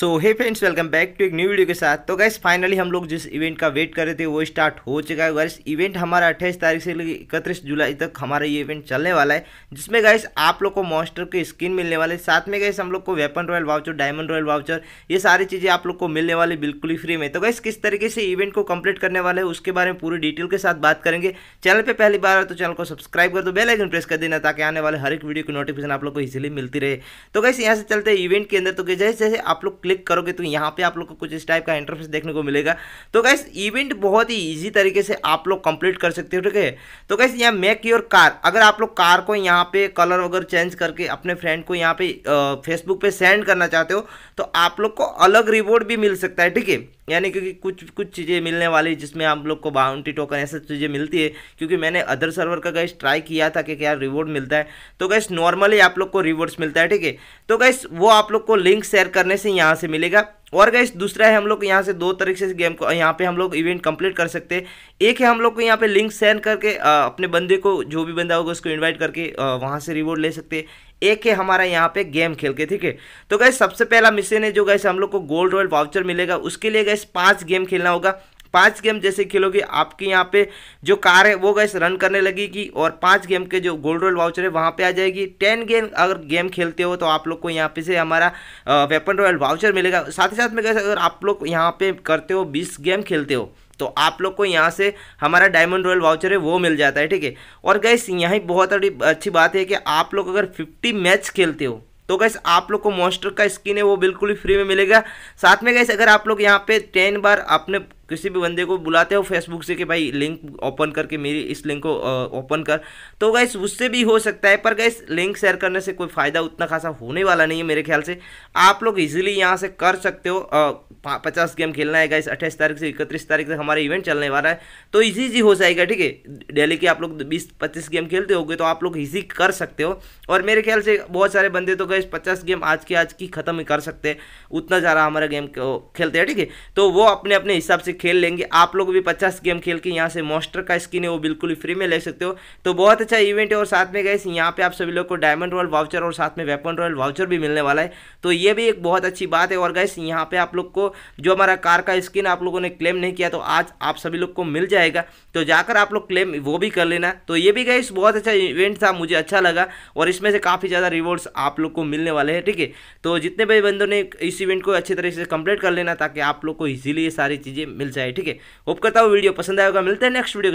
so hey friends welcome back to एक new video के साथ तो गैस फाइनली हम लोग जिस इवेंट का वेट कर रहे थे वो स्टार्ट हो चुका है गैस इवेंट हमारा अट्ठाईस तारीख से लेकर इकतीस जुलाई तक हमारा ये इवेंट चलने वाला है जिसमें गैस आप लोग को मॉन्स्टर की स्किन मिलने वाले साथ में गैस हम लोग को weapon royale voucher diamond royale voucher ये सारी चीज़ें आप लोग को मिलने वाली बिल्कुल ही फ्री में तो गैस किस तरीके से इवेंट को कंप्लीट करने वाले उसके बारे में पूरी डिटेल के साथ बात करेंगे चैनल पर पहली बार तो चैनल को सब्सक्राइब कर दो बेलाइकन प्रेस कर देना ताकि आने वाले हर एक वीडियो की नोटिफिकेशन आप लोग को इजिली मिलती रहे तो गैस यहाँ से चलते इवेंट के अंदर तो जैसे जैसे आप लोग क्लिक करोगे तो यहाँ पे आप लोग को कुछ इस टाइप का इंटरफेस देखने को मिलेगा तो गैस इवेंट बहुत ही ईजी तरीके से आप लोग कंप्लीट कर सकते हो ठीक है तो गैस यहाँ मेक योर कार अगर आप लोग कार को यहाँ पे कलर वगैरह चेंज करके अपने फ्रेंड को यहाँ पे फेसबुक पे सेंड करना चाहते हो तो आप लोग को अलग रिवॉर्ड भी मिल सकता है ठीक है यानी क्योंकि कुछ कुछ चीज़ें मिलने वाली जिसमें आप लोग को बाउंटी टोकन ऐसा चीज़ें मिलती है क्योंकि मैंने अदर सर्वर का गैस ट्राई किया था कि क्या रिवॉर्ड मिलता है तो गैस नॉर्मली आप लोग को रिवॉर्ड्स मिलता है ठीक है तो गैस वो आप लोग को लिंक शेयर करने से यहाँ से मिलेगा और गैस दूसरा है हम लोग यहाँ से दो तरीके से गेम को यहाँ पे हम लोग इवेंट कंप्लीट कर सकते हैं एक है हम लोग को यहाँ पे लिंक सेंड करके अपने बंदे को जो भी बंदा होगा उसको इनवाइट करके वहाँ से रिवॉर्ड ले सकते हैं एक है हमारा यहाँ पे गेम खेल के ठीक है तो गैस सबसे पहला मिशन है जो गैस हम लोग को गोल्ड रॉयल वाउचर मिलेगा उसके लिए गैस पाँच गेम खेलना होगा पांच गेम जैसे खेलोगे आपके यहाँ पे जो कार है वो गैस रन करने लगेगी और पांच गेम के जो गोल्ड रोल वाउचर है वहाँ पे आ जाएगी टेन गेम अगर गेम खेलते हो तो आप लोग को यहाँ पे से हमारा वेपन रॉयल वाउचर मिलेगा साथ ही साथ में गैस अगर आप लोग यहाँ पे करते हो बीस गेम खेलते हो तो आप लोग को यहाँ से हमारा डायमंड रॉयल वाउचर है वो मिल जाता है ठीक है और गैस यहाँ बहुत अच्छी बात है कि आप लोग अगर फिफ्टी मैच खेलते हो तो गैस आप लोग को मॉन्स्टर का स्किन है वो बिल्कुल ही फ्री में मिलेगा साथ में गैस अगर आप लोग यहाँ पे टेन बार अपने किसी भी बंदे को बुलाते हो फेसबुक से कि भाई लिंक ओपन करके मेरी इस लिंक को ओपन कर तो गैस उससे भी हो सकता है पर गैस लिंक शेयर करने से कोई फ़ायदा उतना खासा होने वाला नहीं है मेरे ख्याल से आप लोग इजीली यहाँ से कर सकते हो पचास गेम खेलना है गैस अट्ठाईस तारीख से इकतीस तारीख तक हमारा इवेंट चलने वाला है तो ईजी ईजी हो जाएगा ठीक है डेली के आप लोग बीस पच्चीस गेम खेलते हो तो आप लोग ईजी कर सकते हो और मेरे ख्याल से बहुत सारे बंदे तो गए पचास गेम आज की आज की ख़त्म ही कर सकते हैं उतना ज़्यादा हमारा गेम खेलते हैं ठीक है तो वो अपने अपने हिसाब से खेल लेंगे आप लोग भी पचास गेम खेल के यहाँ से मॉस्टर का स्किन है वो बिल्कुल फ्री में ले सकते हो तो बहुत अच्छा इवेंट है और साथ में गए यहाँ पे आप सभी लोग को डायमंड रॉयल वाउचर और साथ में वेपन रॉयल वाउचर भी मिलने वाला है तो ये भी एक बहुत अच्छी बात है और गैस यहाँ पे आप लोग को जो हमारा कार का स्किन आप लोगों ने क्लेम नहीं किया तो आज आप सभी लोग को मिल जाएगा तो जाकर आप लोग क्लेम वो भी कर लेना तो ये भी गैस बहुत अच्छा इवेंट था मुझे अच्छा लगा और इसमें से काफ़ी ज़्यादा रिवॉर्ड्स आप लोग को मिलने वाले हैं ठीक है तो जितने भी बंदों ने इस इवेंट को अच्छी तरीके से कंप्लीट कर लेना ताकि आप लोग को ईजिली ये सारी चीज़ें मिल मिल जाए ठीक है होप करता हूँ वीडियो पसंद आएगा मिलते हैं नेक्स्ट वीडियो